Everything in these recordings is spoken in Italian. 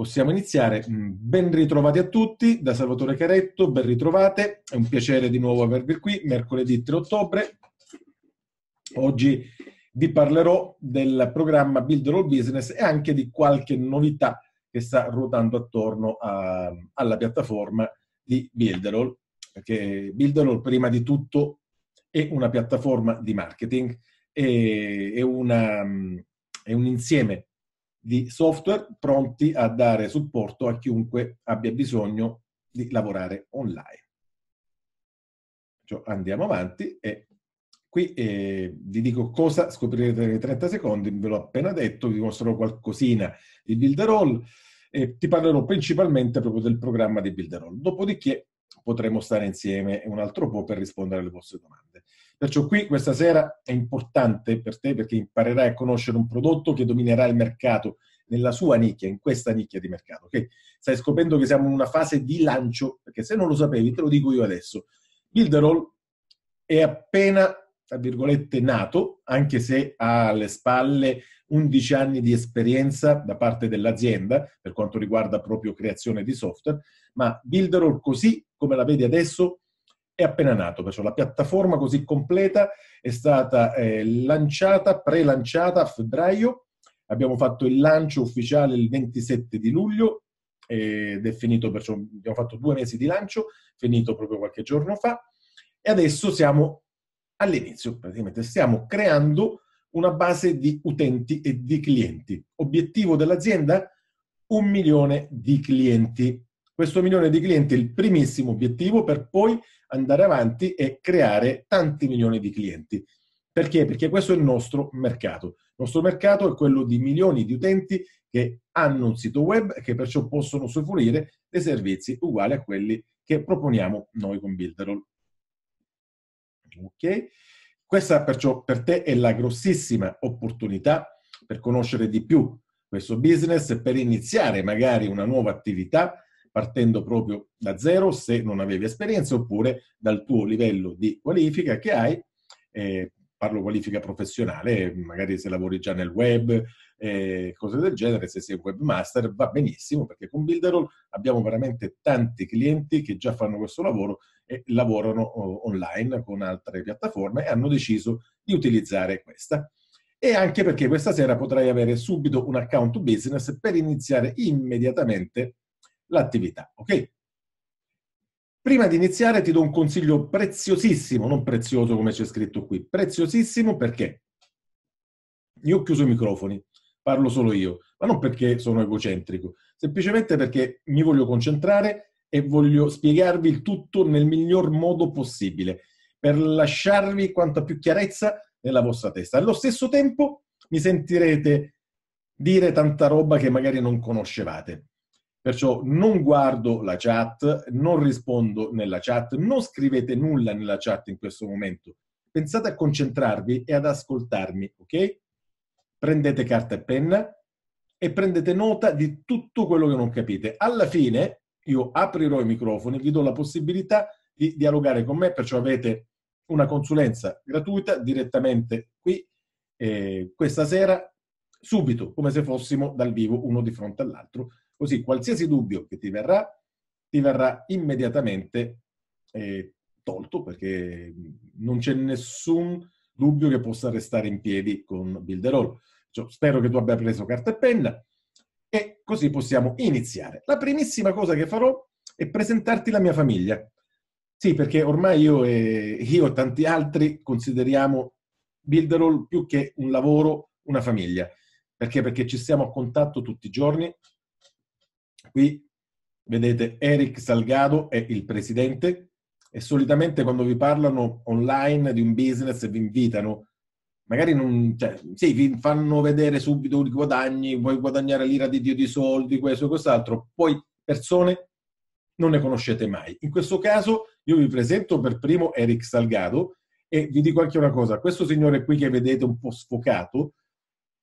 possiamo iniziare. Mm, ben ritrovati a tutti, da Salvatore Caretto, ben ritrovate, è un piacere di nuovo avervi qui, mercoledì 3 ottobre. Oggi vi parlerò del programma Build All Business e anche di qualche novità che sta ruotando attorno a, alla piattaforma di Builderall, perché Builderall prima di tutto è una piattaforma di marketing, è, è, una, è un insieme di software pronti a dare supporto a chiunque abbia bisogno di lavorare online. Cioè, andiamo avanti e qui eh, vi dico cosa scoprirete nei 30 secondi, ve l'ho appena detto, vi mostrerò qualcosina di Builderall e ti parlerò principalmente proprio del programma di Builderall. Dopodiché potremo stare insieme un altro po' per rispondere alle vostre domande. Perciò qui questa sera è importante per te perché imparerai a conoscere un prodotto che dominerà il mercato nella sua nicchia, in questa nicchia di mercato. Okay? Stai scoprendo che siamo in una fase di lancio, perché se non lo sapevi, te lo dico io adesso. Builderall è appena, tra virgolette, nato, anche se ha alle spalle 11 anni di esperienza da parte dell'azienda per quanto riguarda proprio creazione di software, ma Builderall così come la vedi adesso è appena nato, perciò la piattaforma così completa è stata eh, lanciata, pre-lanciata a febbraio, abbiamo fatto il lancio ufficiale il 27 di luglio ed è finito, perciò abbiamo fatto due mesi di lancio, finito proprio qualche giorno fa, e adesso siamo all'inizio, praticamente stiamo creando una base di utenti e di clienti. Obiettivo dell'azienda? Un milione di clienti questo milione di clienti è il primissimo obiettivo per poi andare avanti e creare tanti milioni di clienti. Perché? Perché questo è il nostro mercato. Il nostro mercato è quello di milioni di utenti che hanno un sito web e che perciò possono soffrire dei servizi uguali a quelli che proponiamo noi con Builderall. Ok? Questa perciò per te è la grossissima opportunità per conoscere di più questo business, per iniziare magari una nuova attività partendo proprio da zero se non avevi esperienza oppure dal tuo livello di qualifica che hai. Eh, parlo qualifica professionale, magari se lavori già nel web, eh, cose del genere, se sei webmaster va benissimo perché con Builderall abbiamo veramente tanti clienti che già fanno questo lavoro e lavorano online con altre piattaforme e hanno deciso di utilizzare questa. E anche perché questa sera potrai avere subito un account business per iniziare immediatamente l'attività. Ok? Prima di iniziare ti do un consiglio preziosissimo, non prezioso come c'è scritto qui, preziosissimo perché io ho chiuso i microfoni, parlo solo io, ma non perché sono egocentrico, semplicemente perché mi voglio concentrare e voglio spiegarvi il tutto nel miglior modo possibile, per lasciarvi quanta più chiarezza nella vostra testa. Allo stesso tempo mi sentirete dire tanta roba che magari non conoscevate. Perciò non guardo la chat, non rispondo nella chat, non scrivete nulla nella chat in questo momento. Pensate a concentrarvi e ad ascoltarmi, ok? Prendete carta e penna e prendete nota di tutto quello che non capite. Alla fine io aprirò i microfoni, vi do la possibilità di dialogare con me, perciò avete una consulenza gratuita direttamente qui eh, questa sera, subito, come se fossimo dal vivo uno di fronte all'altro Così qualsiasi dubbio che ti verrà, ti verrà immediatamente eh, tolto perché non c'è nessun dubbio che possa restare in piedi con Bilderol. Cioè, spero che tu abbia preso carta e penna e così possiamo iniziare. La primissima cosa che farò è presentarti la mia famiglia. Sì, perché ormai io e, io e tanti altri consideriamo Bilderol più che un lavoro, una famiglia. Perché? Perché ci stiamo a contatto tutti i giorni, Qui vedete Eric Salgado è il presidente e solitamente quando vi parlano online di un business vi invitano, magari non, cioè, sì, vi fanno vedere subito i guadagni, vuoi guadagnare l'ira di Dio di soldi, questo e quest'altro, poi persone non ne conoscete mai. In questo caso io vi presento per primo Eric Salgado e vi dico anche una cosa, questo signore qui che vedete un po' sfocato,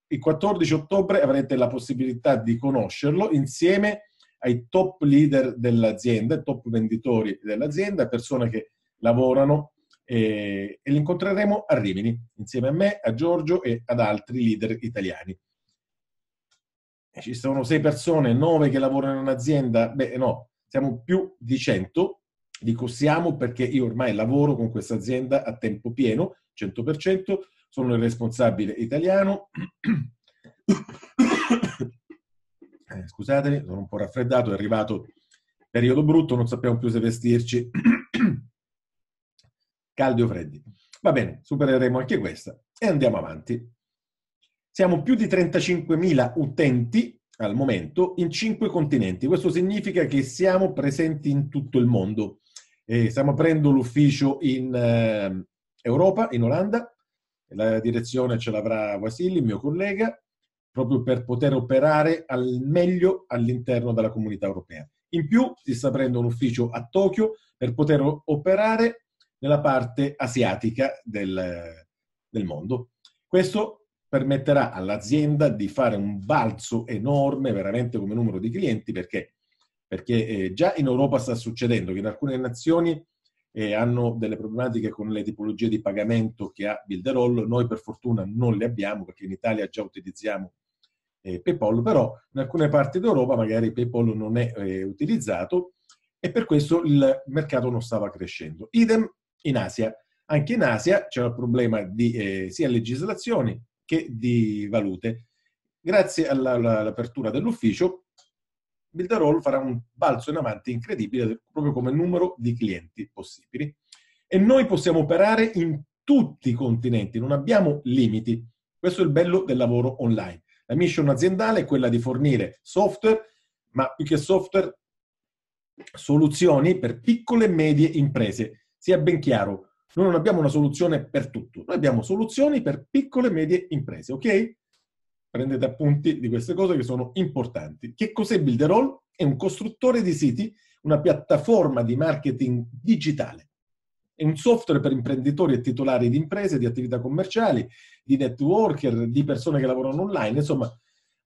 il 14 ottobre avrete la possibilità di conoscerlo insieme a ai top leader dell'azienda, ai top venditori dell'azienda, persone che lavorano e, e li incontreremo a Rimini, insieme a me, a Giorgio e ad altri leader italiani. Ci sono sei persone, nove che lavorano in un'azienda, beh no, siamo più di cento, dico siamo perché io ormai lavoro con questa azienda a tempo pieno, 100%, sono il responsabile italiano eh, scusatemi, sono un po' raffreddato, è arrivato il periodo brutto, non sappiamo più se vestirci caldi o freddi. Va bene, supereremo anche questa e andiamo avanti. Siamo più di 35.000 utenti al momento in cinque continenti. Questo significa che siamo presenti in tutto il mondo. E eh, stiamo aprendo l'ufficio in eh, Europa, in Olanda. La direzione ce l'avrà Vasili, mio collega, proprio per poter operare al meglio all'interno della comunità europea. In più si sta aprendo un ufficio a Tokyo per poter operare nella parte asiatica del, del mondo. Questo permetterà all'azienda di fare un balzo enorme veramente come numero di clienti perché, perché eh, già in Europa sta succedendo che in alcune nazioni eh, hanno delle problematiche con le tipologie di pagamento che ha Builderall, noi per fortuna non le abbiamo perché in Italia già utilizziamo eh, PayPal, però in alcune parti d'Europa magari PayPal non è eh, utilizzato e per questo il mercato non stava crescendo. Idem in Asia. Anche in Asia c'era il problema di eh, sia legislazioni che di valute. Grazie all'apertura dell'ufficio, Builderall farà un balzo in avanti incredibile proprio come numero di clienti possibili. E noi possiamo operare in tutti i continenti, non abbiamo limiti. Questo è il bello del lavoro online. La mission aziendale è quella di fornire software, ma più che software, soluzioni per piccole e medie imprese. Sia ben chiaro, noi non abbiamo una soluzione per tutto, noi abbiamo soluzioni per piccole e medie imprese, ok? Prendete appunti di queste cose che sono importanti. Che cos'è Builderall? È un costruttore di siti, una piattaforma di marketing digitale è un software per imprenditori e titolari di imprese, di attività commerciali, di networker, di persone che lavorano online, insomma,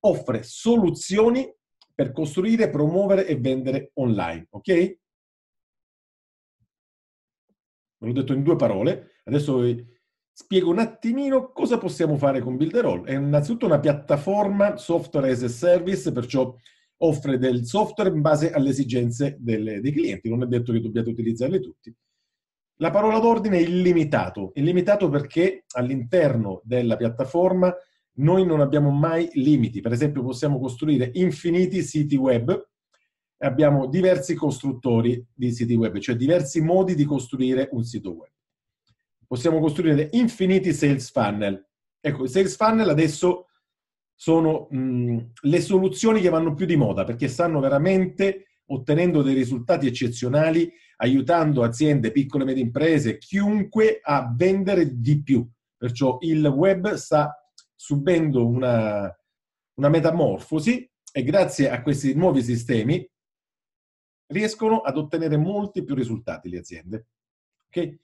offre soluzioni per costruire, promuovere e vendere online, ok? Ve l'ho detto in due parole, adesso vi eh, spiego un attimino cosa possiamo fare con Builderall. È innanzitutto una piattaforma software as a service, perciò offre del software in base alle esigenze delle, dei clienti, non è detto che dobbiate utilizzarle tutti la parola d'ordine è illimitato, illimitato perché all'interno della piattaforma noi non abbiamo mai limiti. Per esempio possiamo costruire infiniti siti web, abbiamo diversi costruttori di siti web, cioè diversi modi di costruire un sito web. Possiamo costruire infiniti sales funnel. Ecco, i sales funnel adesso sono mh, mm, le soluzioni che vanno più di moda perché stanno veramente ottenendo dei risultati eccezionali aiutando aziende, piccole e medie imprese, chiunque a vendere di più. Perciò il web sta subendo una, una metamorfosi e grazie a questi nuovi sistemi riescono ad ottenere molti più risultati le aziende. Okay?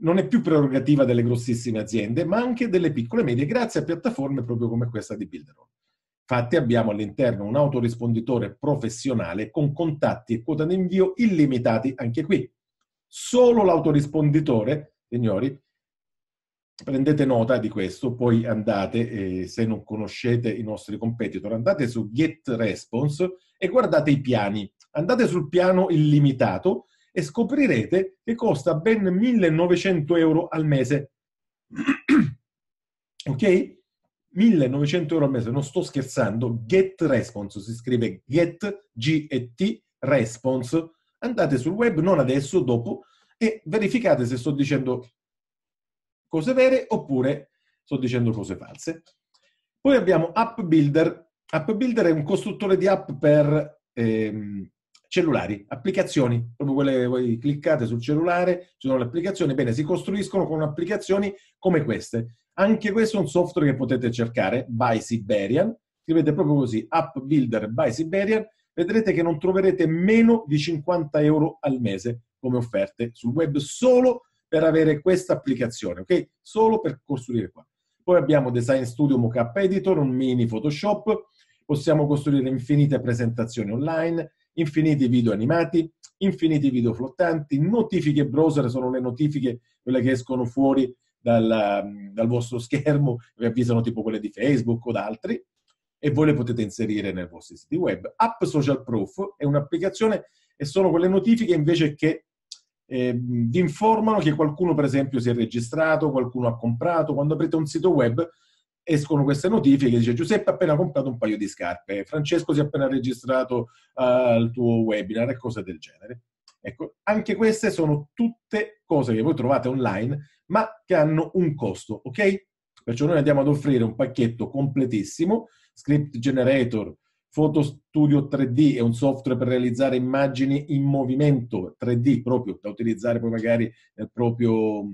Non è più prerogativa delle grossissime aziende, ma anche delle piccole e medie, grazie a piattaforme proprio come questa di Builderon. Infatti abbiamo all'interno un autorisponditore professionale con contatti e quota d'invio illimitati anche qui. Solo l'autorisponditore, signori, prendete nota di questo, poi andate, eh, se non conoscete i nostri competitor, andate su Get Response e guardate i piani. Andate sul piano illimitato e scoprirete che costa ben 1900 euro al mese. ok? 1900 euro al mese, non sto scherzando, Get Response, si scrive Get, G-E-T, Response. Andate sul web, non adesso, dopo, e verificate se sto dicendo cose vere oppure sto dicendo cose false. Poi abbiamo App Builder. App Builder è un costruttore di app per ehm, cellulari, applicazioni, proprio quelle che voi cliccate sul cellulare, ci sono le applicazioni, bene, si costruiscono con applicazioni come queste. Anche questo è un software che potete cercare, by Siberian, scrivete proprio così, App Builder by Siberian, vedrete che non troverete meno di 50 euro al mese come offerte sul web solo per avere questa applicazione, ok? Solo per costruire qua. Poi abbiamo Design Studio Mockup Editor, un mini Photoshop, possiamo costruire infinite presentazioni online, infiniti video animati, infiniti video flottanti, notifiche browser sono le notifiche, quelle che escono fuori dal, mm, dal vostro schermo, vi avvisano tipo quelle di Facebook o da altri, e voi le potete inserire nei vostri siti web. App Social Proof è un'applicazione e sono quelle notifiche invece che eh, vi informano che qualcuno, per esempio, si è registrato, qualcuno ha comprato. Quando aprite un sito web escono queste notifiche, dice Giuseppe ha appena comprato un paio di scarpe, Francesco si è appena registrato eh, al tuo webinar e cose del genere. Ecco, anche queste sono tutte cose che voi trovate online, ma che hanno un costo, ok? Perciò noi andiamo ad offrire un pacchetto completissimo, script generator, Photo Studio 3D è un software per realizzare immagini in movimento 3D proprio da utilizzare poi magari nel proprio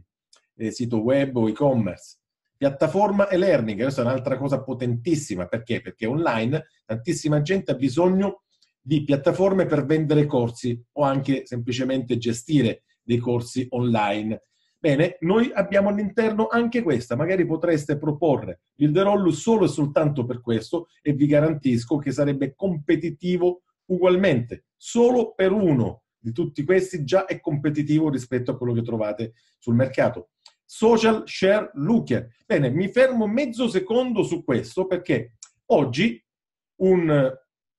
eh, sito web o e-commerce. Piattaforma e learning, questa è un'altra cosa potentissima, perché? Perché online tantissima gente ha bisogno di di piattaforme per vendere corsi o anche semplicemente gestire dei corsi online. Bene, noi abbiamo all'interno anche questa, magari potreste proporre il Derollo solo e soltanto per questo e vi garantisco che sarebbe competitivo ugualmente, solo per uno di tutti questi già è competitivo rispetto a quello che trovate sul mercato. Social Share Looker. Bene, mi fermo mezzo secondo su questo perché oggi un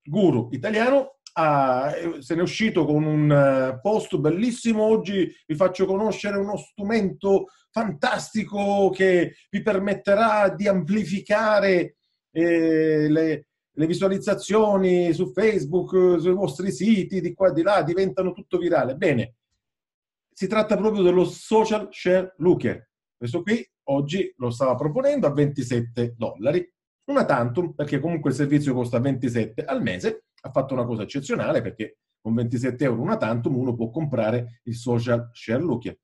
guru italiano, ah, se ne è uscito con un eh, post bellissimo. Oggi vi faccio conoscere uno strumento fantastico che vi permetterà di amplificare eh, le, le visualizzazioni su Facebook, sui vostri siti, di qua e di là, diventano tutto virale. Bene, si tratta proprio dello social share looker. Questo qui oggi lo stava proponendo a 27 dollari una tantum, perché comunque il servizio costa 27 al mese, ha fatto una cosa eccezionale perché con 27 euro una tantum uno può comprare il social share Lucchia.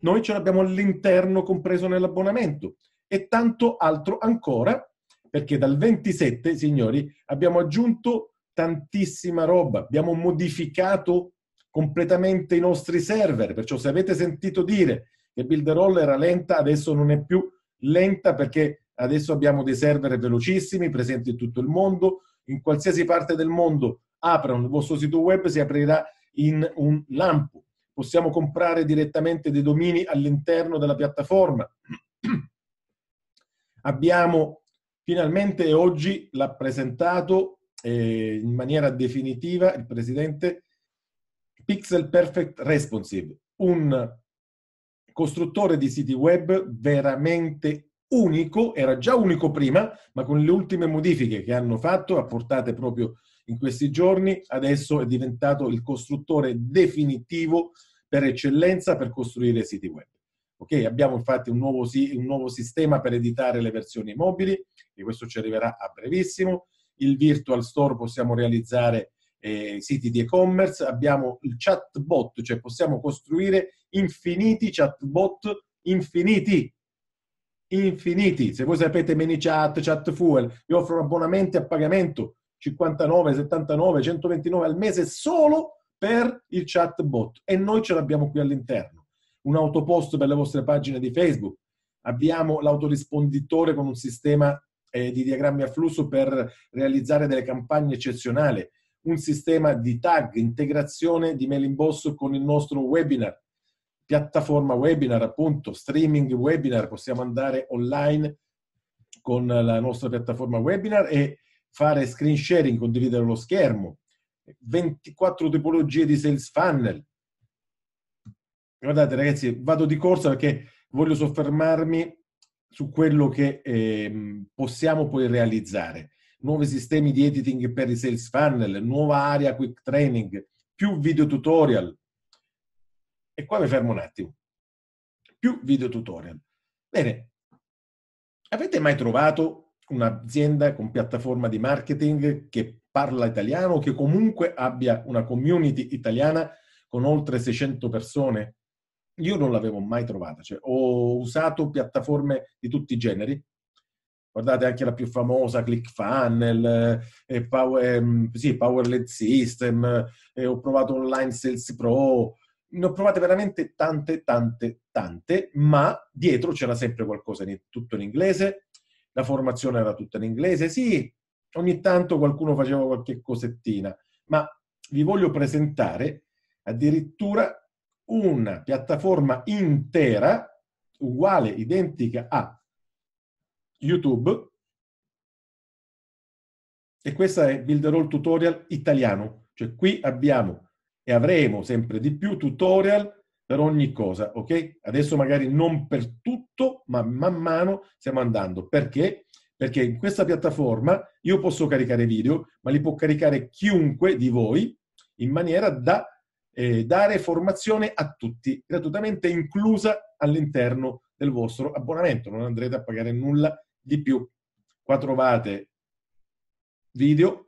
Noi ce l'abbiamo all'interno compreso nell'abbonamento e tanto altro ancora, perché dal 27, signori, abbiamo aggiunto tantissima roba, abbiamo modificato completamente i nostri server, perciò se avete sentito dire che Builderall era lenta, adesso non è più lenta perché Adesso abbiamo dei server velocissimi presenti in tutto il mondo. In qualsiasi parte del mondo aprano il vostro sito web, si aprirà in un lampo. Possiamo comprare direttamente dei domini all'interno della piattaforma. abbiamo finalmente oggi l'ha presentato eh, in maniera definitiva il presidente Pixel Perfect Responsive, un costruttore di siti web veramente unico, era già unico prima, ma con le ultime modifiche che hanno fatto, apportate proprio in questi giorni, adesso è diventato il costruttore definitivo per eccellenza per costruire siti web. Okay? Abbiamo infatti un nuovo, un nuovo sistema per editare le versioni mobili, e questo ci arriverà a brevissimo. Il virtual store possiamo realizzare eh, siti di e-commerce, abbiamo il chatbot, cioè possiamo costruire infiniti chatbot, infiniti infiniti. Se voi sapete ManyChat, ChatFuel, vi offrono abbonamenti a pagamento 59, 79, 129 al mese solo per il chatbot e noi ce l'abbiamo qui all'interno. Un autopost per le vostre pagine di Facebook, abbiamo l'autorisponditore con un sistema eh, di diagrammi a flusso per realizzare delle campagne eccezionali, un sistema di tag, integrazione di mail in boss con il nostro webinar, piattaforma webinar, appunto, streaming webinar, possiamo andare online con la nostra piattaforma webinar e fare screen sharing, condividere lo schermo, 24 tipologie di sales funnel. Guardate ragazzi, vado di corsa perché voglio soffermarmi su quello che eh, possiamo poi realizzare. Nuovi sistemi di editing per i sales funnel, nuova area quick training, più video tutorial, e qua mi fermo un attimo. Più video tutorial. Bene, avete mai trovato un'azienda con piattaforma di marketing che parla italiano o che comunque abbia una community italiana con oltre 600 persone? Io non l'avevo mai trovata, cioè, ho usato piattaforme di tutti i generi, guardate anche la più famosa ClickFunnel, eh, Power, eh, sì, Powerlet System, eh, ho provato Online Sales Pro, ne ho provate veramente tante, tante, tante, ma dietro c'era sempre qualcosa in, tutto in inglese, la formazione era tutta in inglese, sì, ogni tanto qualcuno faceva qualche cosettina, ma vi voglio presentare addirittura una piattaforma intera, uguale, identica a YouTube, e questa è Builderall Tutorial italiano, cioè qui abbiamo e avremo sempre di più tutorial per ogni cosa, ok? Adesso magari non per tutto, ma man mano stiamo andando. Perché? Perché in questa piattaforma io posso caricare video, ma li può caricare chiunque di voi in maniera da eh, dare formazione a tutti, gratuitamente inclusa all'interno del vostro abbonamento. Non andrete a pagare nulla di più. Qua trovate video,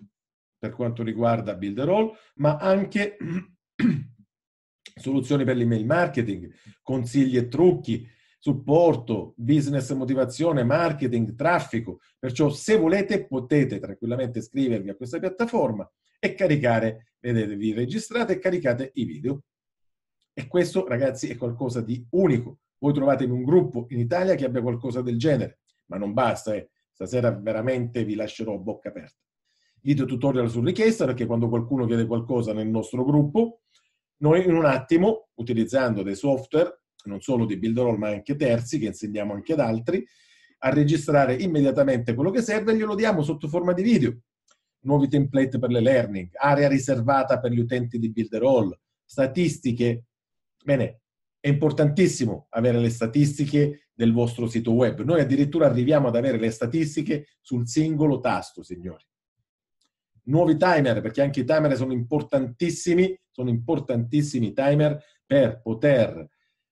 per quanto riguarda Builderall, ma anche soluzioni per l'email marketing, consigli e trucchi, supporto, business motivazione, marketing, traffico. Perciò se volete potete tranquillamente iscrivervi a questa piattaforma e caricare, vedete, vi registrate e caricate i video. E questo, ragazzi, è qualcosa di unico. Voi trovatevi un gruppo in Italia che abbia qualcosa del genere, ma non basta, eh. Stasera veramente vi lascerò bocca aperta video tutorial su richiesta, perché quando qualcuno chiede qualcosa nel nostro gruppo, noi in un attimo, utilizzando dei software, non solo di Builderall, ma anche terzi, che insegniamo anche ad altri, a registrare immediatamente quello che serve e glielo diamo sotto forma di video. Nuovi template per le learning, area riservata per gli utenti di Builderall, statistiche. Bene, è importantissimo avere le statistiche del vostro sito web. Noi addirittura arriviamo ad avere le statistiche sul singolo tasto, signori nuovi timer, perché anche i timer sono importantissimi, sono importantissimi i timer per poter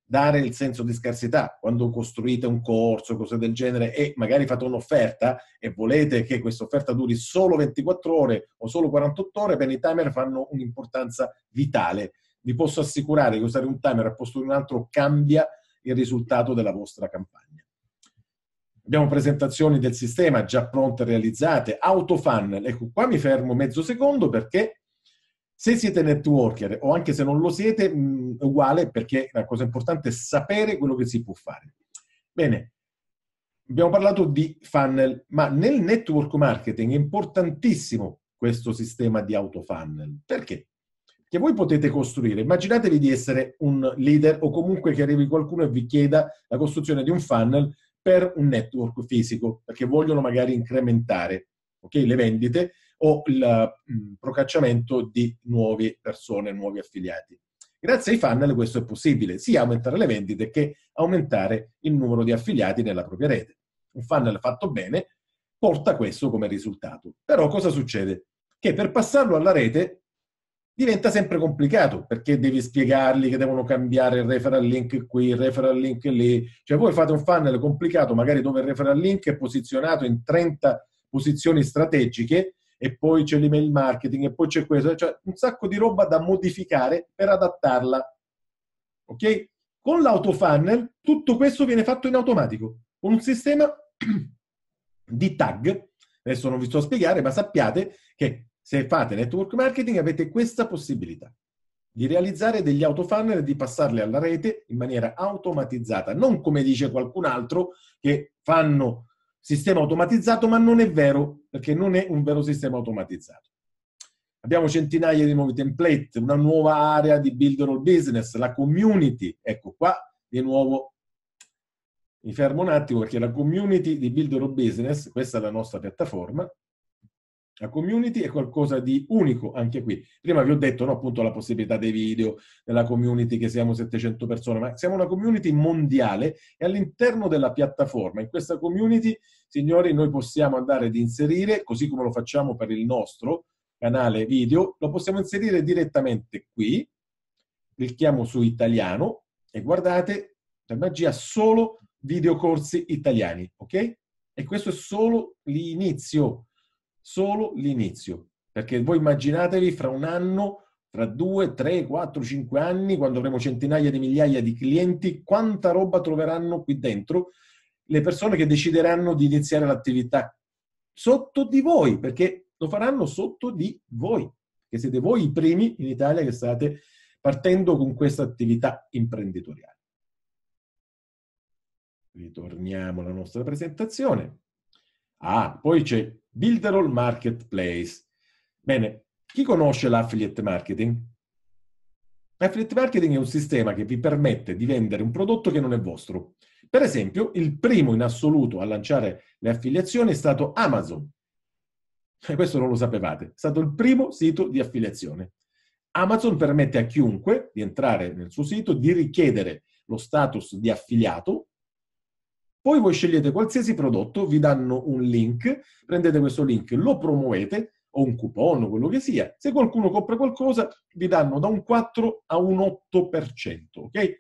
dare il senso di scarsità. Quando costruite un corso, cose del genere, e magari fate un'offerta e volete che questa offerta duri solo 24 ore o solo 48 ore, bene, i timer fanno un'importanza vitale. Vi posso assicurare che usare un timer al posto di un altro cambia il risultato della vostra campagna. Abbiamo presentazioni del sistema già pronte, realizzate, autofunnel. Ecco, qua mi fermo mezzo secondo perché se siete networker o anche se non lo siete, mh, mm, uguale perché la cosa importante è sapere quello che si può fare. Bene, abbiamo parlato di funnel, ma nel network marketing è importantissimo questo sistema di autofunnel. Perché? Che voi potete costruire. Immaginatevi di essere un leader o comunque che arrivi qualcuno e vi chieda la costruzione di un funnel per un network fisico, perché vogliono magari incrementare okay, le vendite o il mm, procacciamento di nuove persone, nuovi affiliati. Grazie ai funnel questo è possibile, sia aumentare le vendite che aumentare il numero di affiliati nella propria rete. Un funnel fatto bene porta questo come risultato. Però cosa succede? Che per passarlo alla rete diventa sempre complicato perché devi spiegargli che devono cambiare il referral link qui, il referral link lì. Cioè voi fate un funnel complicato, magari dove il referral link è posizionato in 30 posizioni strategiche e poi c'è l'email marketing e poi c'è questo, cioè un sacco di roba da modificare per adattarla. Ok? Con l'autofunnel tutto questo viene fatto in automatico, con un sistema di tag. Adesso non vi sto a spiegare, ma sappiate che se fate network marketing avete questa possibilità di realizzare degli autofunnel e di passarli alla rete in maniera automatizzata, non come dice qualcun altro che fanno sistema automatizzato, ma non è vero perché non è un vero sistema automatizzato. Abbiamo centinaia di nuovi template, una nuova area di builder all business, la community. Ecco qua, di nuovo, mi fermo un attimo perché la community di builder all business, questa è la nostra piattaforma, la community è qualcosa di unico anche qui. Prima vi ho detto no, appunto la possibilità dei video, della community che siamo 700 persone, ma siamo una community mondiale e all'interno della piattaforma, in questa community, signori, noi possiamo andare ad inserire, così come lo facciamo per il nostro canale video, lo possiamo inserire direttamente qui. Clicchiamo su italiano e guardate, per magia, solo videocorsi italiani, ok? E questo è solo l'inizio solo l'inizio. Perché voi immaginatevi fra un anno, fra due, tre, quattro, cinque anni, quando avremo centinaia di migliaia di clienti, quanta roba troveranno qui dentro le persone che decideranno di iniziare l'attività sotto di voi, perché lo faranno sotto di voi, che siete voi i primi in Italia che state partendo con questa attività imprenditoriale. Ritorniamo alla nostra presentazione. Ah, poi c'è Builderall Marketplace. Bene, chi conosce l'affiliate marketing? L'affiliate marketing è un sistema che vi permette di vendere un prodotto che non è vostro. Per esempio, il primo in assoluto a lanciare le affiliazioni è stato Amazon. E questo non lo sapevate, è stato il primo sito di affiliazione. Amazon permette a chiunque di entrare nel suo sito, di richiedere lo status di affiliato poi voi scegliete qualsiasi prodotto, vi danno un link, prendete questo link, lo promuovete, o un coupon, o quello che sia. Se qualcuno compra qualcosa, vi danno da un 4 a un 8%, ok?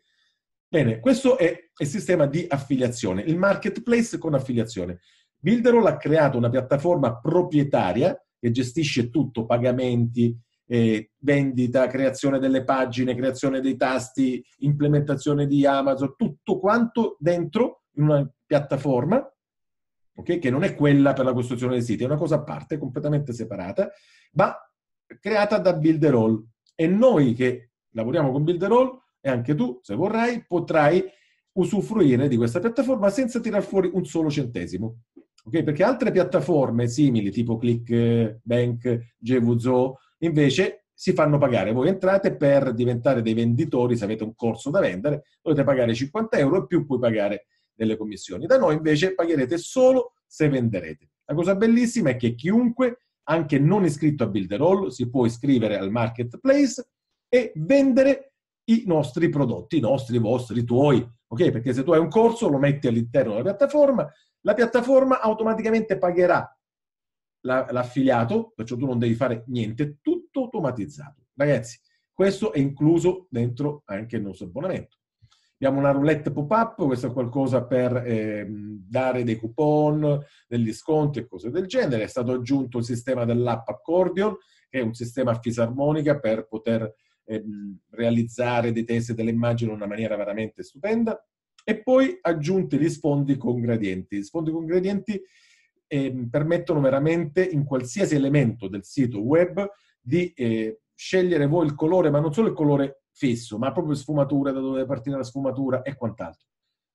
Bene, questo è il sistema di affiliazione, il marketplace con affiliazione. Builderall ha creato una piattaforma proprietaria che gestisce tutto, pagamenti, eh, vendita, creazione delle pagine, creazione dei tasti, implementazione di Amazon, tutto quanto dentro in una piattaforma okay, che non è quella per la costruzione del sito, è una cosa a parte, completamente separata, ma creata da Builderall. E noi che lavoriamo con Builderall, e anche tu, se vorrai, potrai usufruire di questa piattaforma senza tirar fuori un solo centesimo. Okay? Perché altre piattaforme simili, tipo ClickBank, GVZO, invece si fanno pagare. Voi entrate per diventare dei venditori, se avete un corso da vendere, dovete pagare 50 euro e più puoi pagare nelle commissioni. Da noi invece pagherete solo se venderete. La cosa bellissima è che chiunque, anche non iscritto a Builderall, si può iscrivere al marketplace e vendere i nostri prodotti, i nostri, i vostri, i tuoi. Ok? Perché se tu hai un corso, lo metti all'interno della piattaforma, la piattaforma automaticamente pagherà l'affiliato, perciò tu non devi fare niente, tutto automatizzato. Ragazzi, questo è incluso dentro anche il nostro abbonamento. Abbiamo una roulette pop-up, questo è qualcosa per eh, dare dei coupon, degli sconti e cose del genere. È stato aggiunto il sistema dell'app Accordion, che è un sistema a fisarmonica per poter eh, realizzare dei testi delle immagini in una maniera veramente stupenda. E poi aggiunti gli sfondi con gradienti. Gli sfondi con gradienti eh, permettono veramente in qualsiasi elemento del sito web di eh, scegliere voi il colore, ma non solo il colore fisso, ma proprio sfumatura, da dove partire la sfumatura e quant'altro.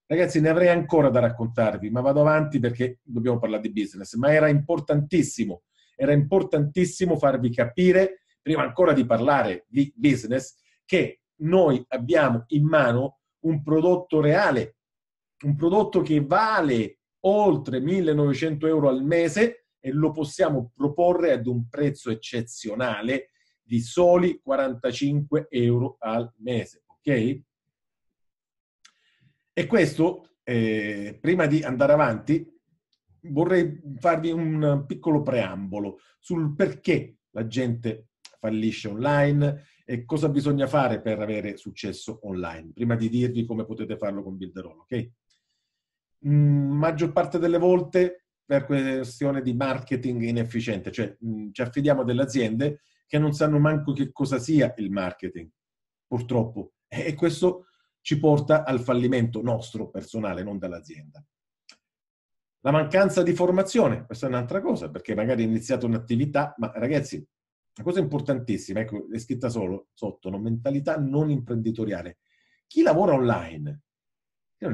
Ragazzi, ne avrei ancora da raccontarvi, ma vado avanti perché dobbiamo parlare di business. Ma era importantissimo, era importantissimo farvi capire, prima ancora di parlare di business, che noi abbiamo in mano un prodotto reale, un prodotto che vale oltre 1900 euro al mese e lo possiamo proporre ad un prezzo eccezionale di soli 45 euro al mese, ok? E questo, eh, prima di andare avanti, vorrei farvi un piccolo preambolo sul perché la gente fallisce online e cosa bisogna fare per avere successo online, prima di dirvi come potete farlo con Builderall, ok? Mm, maggior parte delle volte per questione di marketing inefficiente, cioè mm, ci affidiamo a delle aziende che non sanno manco che cosa sia il marketing, purtroppo. E questo ci porta al fallimento nostro personale, non dell'azienda. La mancanza di formazione, questa è un'altra cosa, perché magari è iniziato un'attività, ma ragazzi, una cosa importantissima, ecco, è scritta solo sotto, una mentalità non imprenditoriale. Chi lavora online,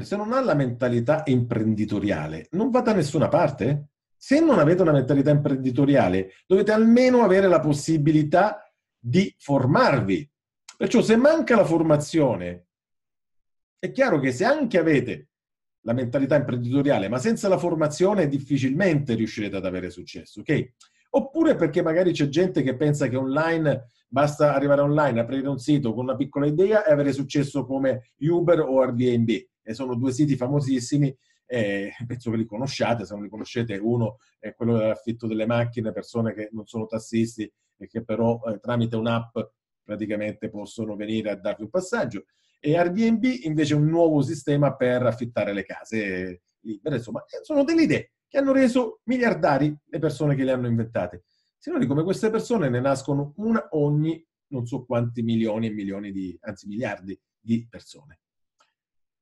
se non ha la mentalità imprenditoriale, non va da nessuna parte se non avete una mentalità imprenditoriale, dovete almeno avere la possibilità di formarvi. Perciò se manca la formazione, è chiaro che se anche avete la mentalità imprenditoriale, ma senza la formazione difficilmente riuscirete ad avere successo, ok? Oppure perché magari c'è gente che pensa che online basta arrivare online, aprire un sito con una piccola idea e avere successo come Uber o Airbnb. E sono due siti famosissimi eh, penso che li conosciate, se non li conoscete uno è quello dell'affitto delle macchine, persone che non sono tassisti e che però eh, tramite un'app praticamente possono venire a darvi un passaggio e Airbnb invece è un nuovo sistema per affittare le case libere. Insomma, sono delle idee che hanno reso miliardari le persone che le hanno inventate. Se come queste persone ne nascono una ogni non so quanti milioni e milioni di, anzi miliardi di persone.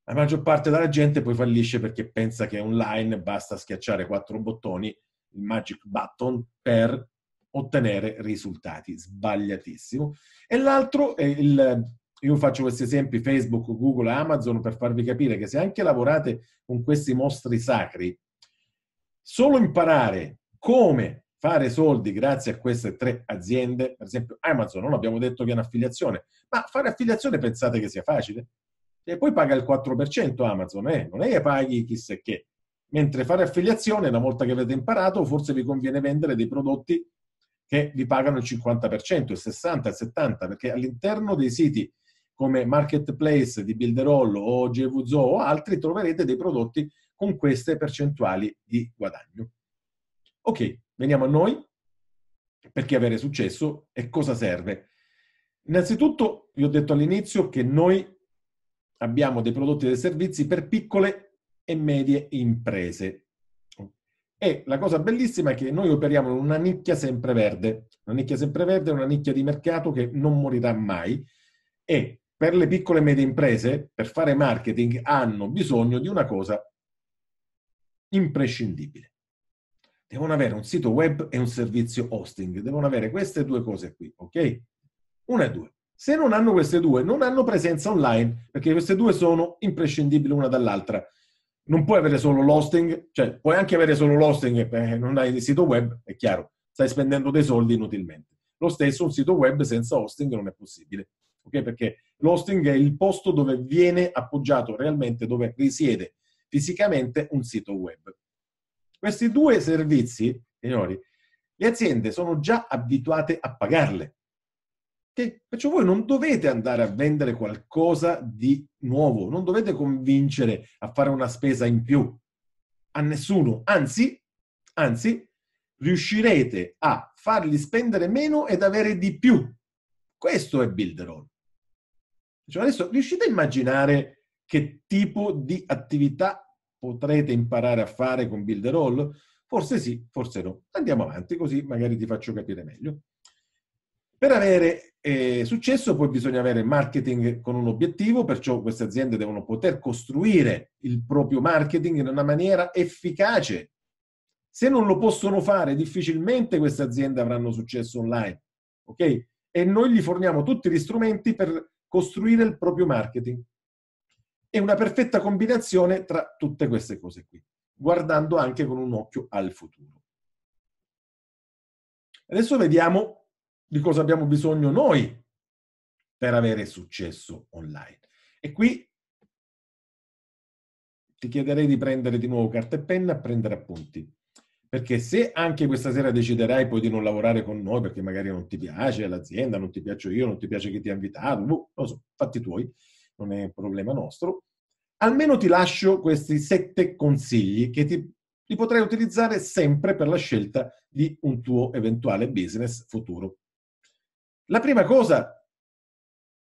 La maggior parte della gente poi fallisce perché pensa che online basta schiacciare quattro bottoni, il magic button, per ottenere risultati. Sbagliatissimo. E l'altro è il... Io faccio questi esempi Facebook, Google, Amazon per farvi capire che se anche lavorate con questi mostri sacri, solo imparare come fare soldi grazie a queste tre aziende, per esempio Amazon, non abbiamo detto che è un'affiliazione, ma fare affiliazione pensate che sia facile? E poi paga il 4% Amazon, eh? non è che paghi chissà che. Mentre fare affiliazione, una volta che avete imparato, forse vi conviene vendere dei prodotti che vi pagano il 50%, il 60%, il 70%, perché all'interno dei siti come Marketplace di Builderall o GVZO o altri troverete dei prodotti con queste percentuali di guadagno. Ok, veniamo a noi. Perché avere successo e cosa serve? Innanzitutto, vi ho detto all'inizio che noi abbiamo dei prodotti e dei servizi per piccole e medie imprese. E la cosa bellissima è che noi operiamo in una nicchia sempreverde. Una nicchia sempreverde è una nicchia di mercato che non morirà mai e per le piccole e medie imprese, per fare marketing, hanno bisogno di una cosa imprescindibile. Devono avere un sito web e un servizio hosting. Devono avere queste due cose qui, ok? Una e due. Se non hanno queste due, non hanno presenza online, perché queste due sono imprescindibili l'una dall'altra. Non puoi avere solo l'hosting, cioè puoi anche avere solo l'hosting e eh, non hai il sito web, è chiaro, stai spendendo dei soldi inutilmente. Lo stesso, un sito web senza hosting non è possibile, ok? perché l'hosting è il posto dove viene appoggiato realmente, dove risiede fisicamente un sito web. Questi due servizi, signori, le aziende sono già abituate a pagarle. Che, perciò voi non dovete andare a vendere qualcosa di nuovo, non dovete convincere a fare una spesa in più a nessuno, anzi, anzi, riuscirete a farli spendere meno ed avere di più. Questo è Builderon. Cioè adesso riuscite a immaginare che tipo di attività potrete imparare a fare con Builderall? Forse sì, forse no. Andiamo avanti così magari ti faccio capire meglio. Per avere eh, successo poi bisogna avere marketing con un obiettivo, perciò queste aziende devono poter costruire il proprio marketing in una maniera efficace. Se non lo possono fare, difficilmente queste aziende avranno successo online. Ok? E noi gli forniamo tutti gli strumenti per costruire il proprio marketing. È una perfetta combinazione tra tutte queste cose qui, guardando anche con un occhio al futuro. Adesso vediamo di cosa abbiamo bisogno noi per avere successo online. E qui ti chiederei di prendere di nuovo carta e penna e prendere appunti. Perché se anche questa sera deciderai poi di non lavorare con noi perché magari non ti piace l'azienda, non ti piaccio io, non ti piace chi ti ha invitato, boh, non so, fatti tuoi, non è un problema nostro, almeno ti lascio questi sette consigli che ti, li potrai utilizzare sempre per la scelta di un tuo eventuale business futuro. La prima cosa,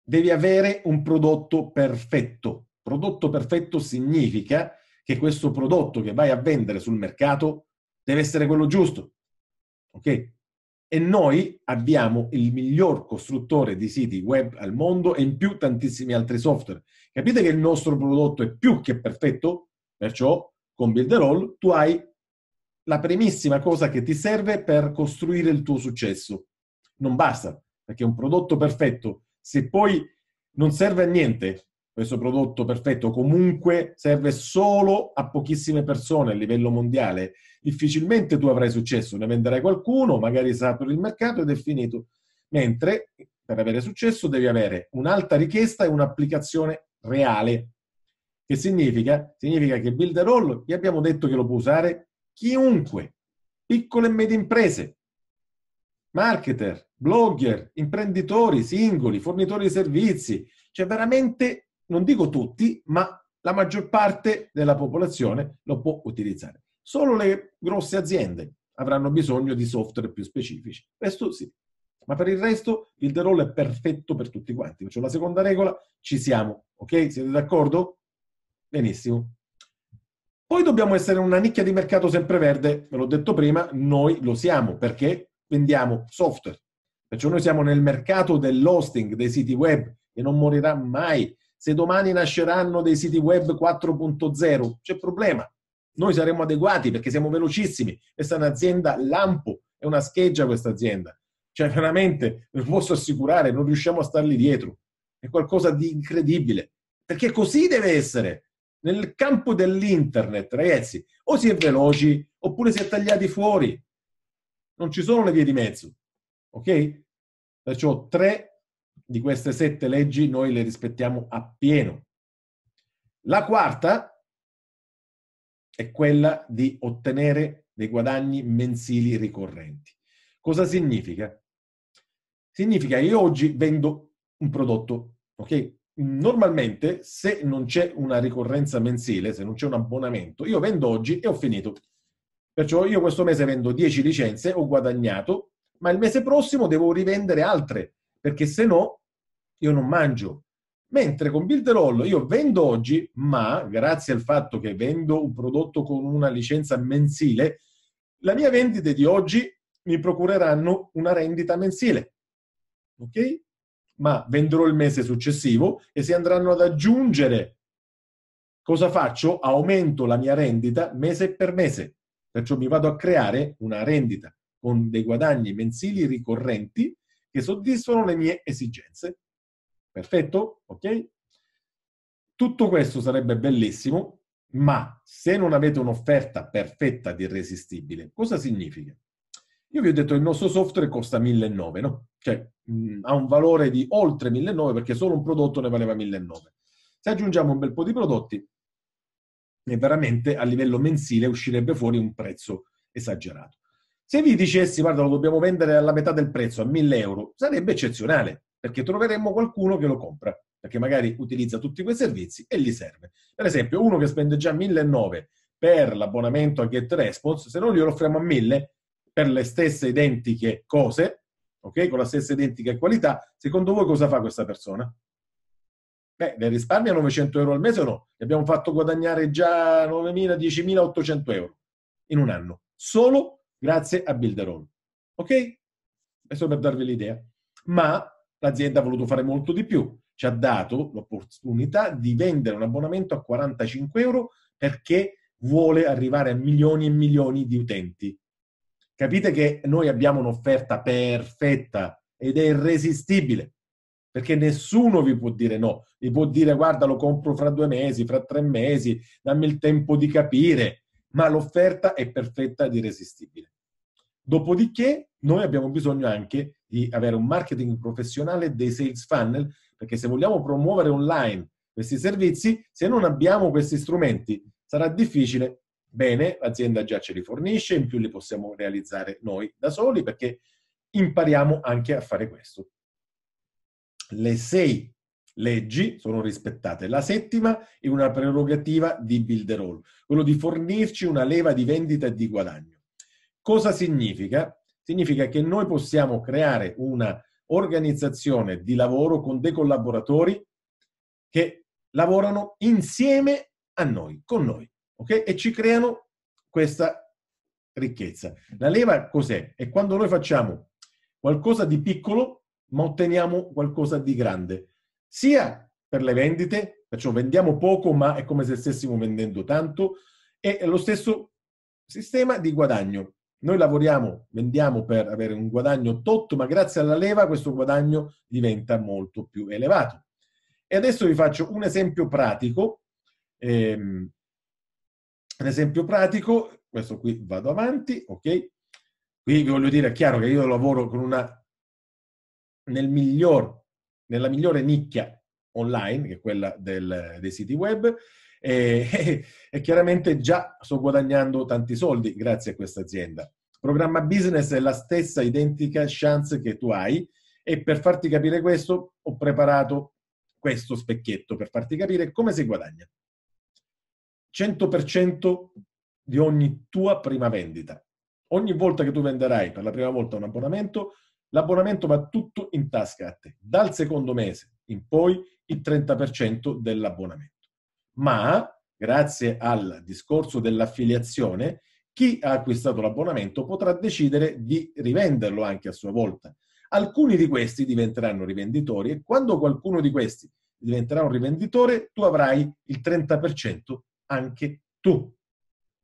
devi avere un prodotto perfetto. Prodotto perfetto significa che questo prodotto che vai a vendere sul mercato deve essere quello giusto. Ok? E noi abbiamo il miglior costruttore di siti web al mondo e in più tantissimi altri software. Capite che il nostro prodotto è più che perfetto? Perciò con Builderall tu hai la primissima cosa che ti serve per costruire il tuo successo. Non basta perché un prodotto perfetto, se poi non serve a niente, questo prodotto perfetto comunque serve solo a pochissime persone a livello mondiale, difficilmente tu avrai successo, ne venderai qualcuno, magari sarà per il mercato ed è finito. Mentre per avere successo devi avere un'alta richiesta e un'applicazione reale. Che significa? Significa che Builderall, gli abbiamo detto che lo può usare chiunque, piccole e medie imprese, marketer, blogger, imprenditori singoli, fornitori di servizi, cioè veramente, non dico tutti, ma la maggior parte della popolazione lo può utilizzare. Solo le grosse aziende avranno bisogno di software più specifici. Questo sì. Ma per il resto il The Roll è perfetto per tutti quanti. Faccio la seconda regola, ci siamo. Ok? Siete d'accordo? Benissimo. Poi dobbiamo essere una nicchia di mercato sempre verde, ve l'ho detto prima, noi lo siamo perché vendiamo software Perciò noi siamo nel mercato dell'hosting dei siti web e non morirà mai. Se domani nasceranno dei siti web 4.0, c'è problema. Noi saremo adeguati perché siamo velocissimi. Questa è un'azienda lampo, è una scheggia questa azienda. Cioè veramente, ve lo posso assicurare, non riusciamo a starli dietro. È qualcosa di incredibile. Perché così deve essere. Nel campo dell'internet, ragazzi, o si è veloci oppure si è tagliati fuori. Non ci sono le vie di mezzo. Ok? Perciò tre di queste sette leggi noi le rispettiamo appieno. La quarta è quella di ottenere dei guadagni mensili ricorrenti. Cosa significa? Significa che io oggi vendo un prodotto, ok? Normalmente se non c'è una ricorrenza mensile, se non c'è un abbonamento, io vendo oggi e ho finito. Perciò io questo mese vendo 10 licenze, ho guadagnato ma il mese prossimo devo rivendere altre, perché se no io non mangio. Mentre con Builderall io vendo oggi, ma grazie al fatto che vendo un prodotto con una licenza mensile, la mia vendita di oggi mi procureranno una rendita mensile. Ok? Ma venderò il mese successivo e si andranno ad aggiungere. Cosa faccio? Aumento la mia rendita mese per mese. Perciò mi vado a creare una rendita con dei guadagni mensili ricorrenti che soddisfano le mie esigenze. Perfetto? Ok? Tutto questo sarebbe bellissimo, ma se non avete un'offerta perfetta ed irresistibile, cosa significa? Io vi ho detto che il nostro software costa 1.900, no? Cioè mh, mm, ha un valore di oltre 1.900 perché solo un prodotto ne valeva 1.900. Se aggiungiamo un bel po' di prodotti, veramente a livello mensile uscirebbe fuori un prezzo esagerato. Se vi dicessi, guarda, lo dobbiamo vendere alla metà del prezzo, a 1000 euro, sarebbe eccezionale, perché troveremmo qualcuno che lo compra, perché magari utilizza tutti quei servizi e gli serve. Per esempio, uno che spende già 1.900 per l'abbonamento a GetResponse, se non glielo offriamo a 1.000 per le stesse identiche cose, ok, con la stessa identica qualità, secondo voi cosa fa questa persona? Beh, ne risparmia 900 euro al mese o no? Ne abbiamo fatto guadagnare già 9.000, 10.800 euro in un anno, solo grazie a Builderall. Ok? Questo per darvi l'idea. Ma l'azienda ha voluto fare molto di più. Ci ha dato l'opportunità di vendere un abbonamento a 45 euro perché vuole arrivare a milioni e milioni di utenti. Capite che noi abbiamo un'offerta perfetta ed è irresistibile perché nessuno vi può dire no, vi può dire guarda lo compro fra due mesi, fra tre mesi, dammi il tempo di capire ma l'offerta è perfetta ed irresistibile. Dopodiché noi abbiamo bisogno anche di avere un marketing professionale dei sales funnel, perché se vogliamo promuovere online questi servizi, se non abbiamo questi strumenti sarà difficile. Bene, l'azienda già ce li fornisce, in più li possiamo realizzare noi da soli perché impariamo anche a fare questo. Le sei leggi sono rispettate. La settima è una prerogativa di Builderall, quello di fornirci una leva di vendita e di guadagno. Cosa significa? Significa che noi possiamo creare una organizzazione di lavoro con dei collaboratori che lavorano insieme a noi, con noi, ok? E ci creano questa ricchezza. La leva cos'è? È quando noi facciamo qualcosa di piccolo ma otteniamo qualcosa di grande sia per le vendite, perciò vendiamo poco ma è come se stessimo vendendo tanto, e lo stesso sistema di guadagno. Noi lavoriamo, vendiamo per avere un guadagno tot, ma grazie alla leva questo guadagno diventa molto più elevato. E adesso vi faccio un esempio pratico. Ehm, un esempio pratico, questo qui vado avanti, ok? Qui vi voglio dire, è chiaro che io lavoro con una, nel miglior nella migliore nicchia online, che è quella del, dei siti web, e, e, e, chiaramente già sto guadagnando tanti soldi grazie a questa azienda. Programma business è la stessa identica chance che tu hai e per farti capire questo ho preparato questo specchietto per farti capire come si guadagna. 100% di ogni tua prima vendita. Ogni volta che tu venderai per la prima volta un abbonamento, l'abbonamento va tutto in tasca a te. Dal secondo mese in poi il 30% dell'abbonamento. Ma, grazie al discorso dell'affiliazione, chi ha acquistato l'abbonamento potrà decidere di rivenderlo anche a sua volta. Alcuni di questi diventeranno rivenditori e quando qualcuno di questi diventerà un rivenditore, tu avrai il 30% anche tu.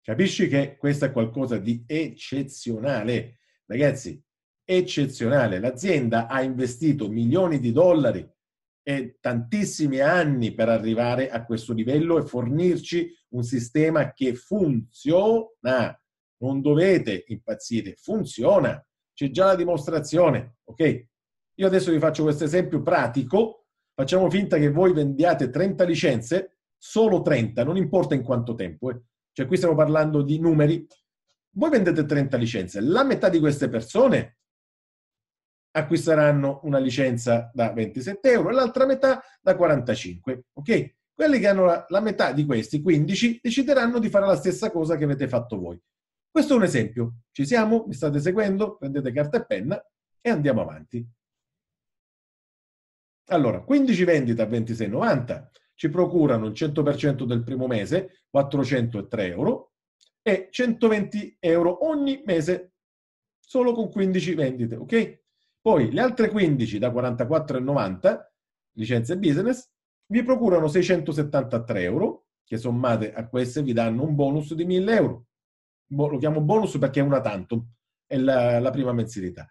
Capisci che questo è qualcosa di eccezionale. Ragazzi, eccezionale. L'azienda ha investito milioni di dollari e tantissimi anni per arrivare a questo livello e fornirci un sistema che funziona. Non dovete impazzire, funziona. C'è già la dimostrazione, ok? Io adesso vi faccio questo esempio pratico. Facciamo finta che voi vendiate 30 licenze, solo 30, non importa in quanto tempo. Eh. Cioè qui stiamo parlando di numeri. Voi vendete 30 licenze, la metà di queste persone acquisteranno una licenza da 27 euro e l'altra metà da 45. Ok? Quelli che hanno la, la metà di questi, 15, decideranno di fare la stessa cosa che avete fatto voi. Questo è un esempio. Ci siamo? Mi state seguendo? Prendete carta e penna e andiamo avanti. Allora, 15 vendite a 26,90 ci procurano il 100% del primo mese, 403 euro, e 120 euro ogni mese, solo con 15 vendite, ok? Poi le altre 15 da 44,90, licenze business, vi procurano 673 euro, che sommate a queste vi danno un bonus di 1000 euro. Lo chiamo bonus perché è una tantum, è la, la prima mensilità.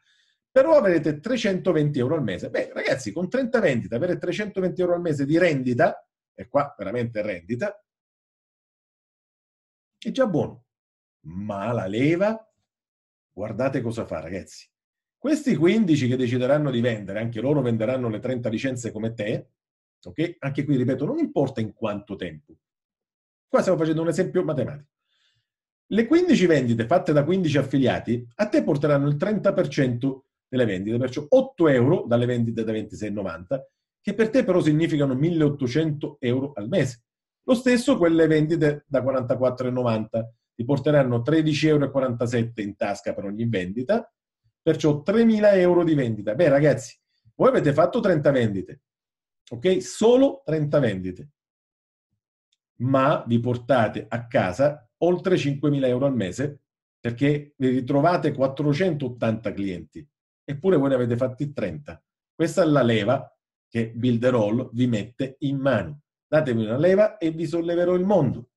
Però avrete 320 euro al mese. Beh, ragazzi, con 30 vendite, avere 320 euro al mese di rendita, e qua veramente rendita, è già buono. Ma la leva, guardate cosa fa, ragazzi. Questi 15 che decideranno di vendere, anche loro venderanno le 30 licenze come te, ok? Anche qui, ripeto, non importa in quanto tempo. Qua stiamo facendo un esempio matematico. Le 15 vendite fatte da 15 affiliati a te porteranno il 30% delle vendite, perciò 8 euro dalle vendite da 26,90, che per te però significano 1800 euro al mese. Lo stesso quelle vendite da 44,90 ti porteranno 13,47 euro in tasca per ogni vendita, Perciò 3.000 euro di vendita. Beh ragazzi, voi avete fatto 30 vendite, ok? Solo 30 vendite, ma vi portate a casa oltre 5.000 euro al mese perché vi ritrovate 480 clienti, eppure voi ne avete fatti 30. Questa è la leva che Builderall vi mette in mano. Datemi una leva e vi solleverò il mondo.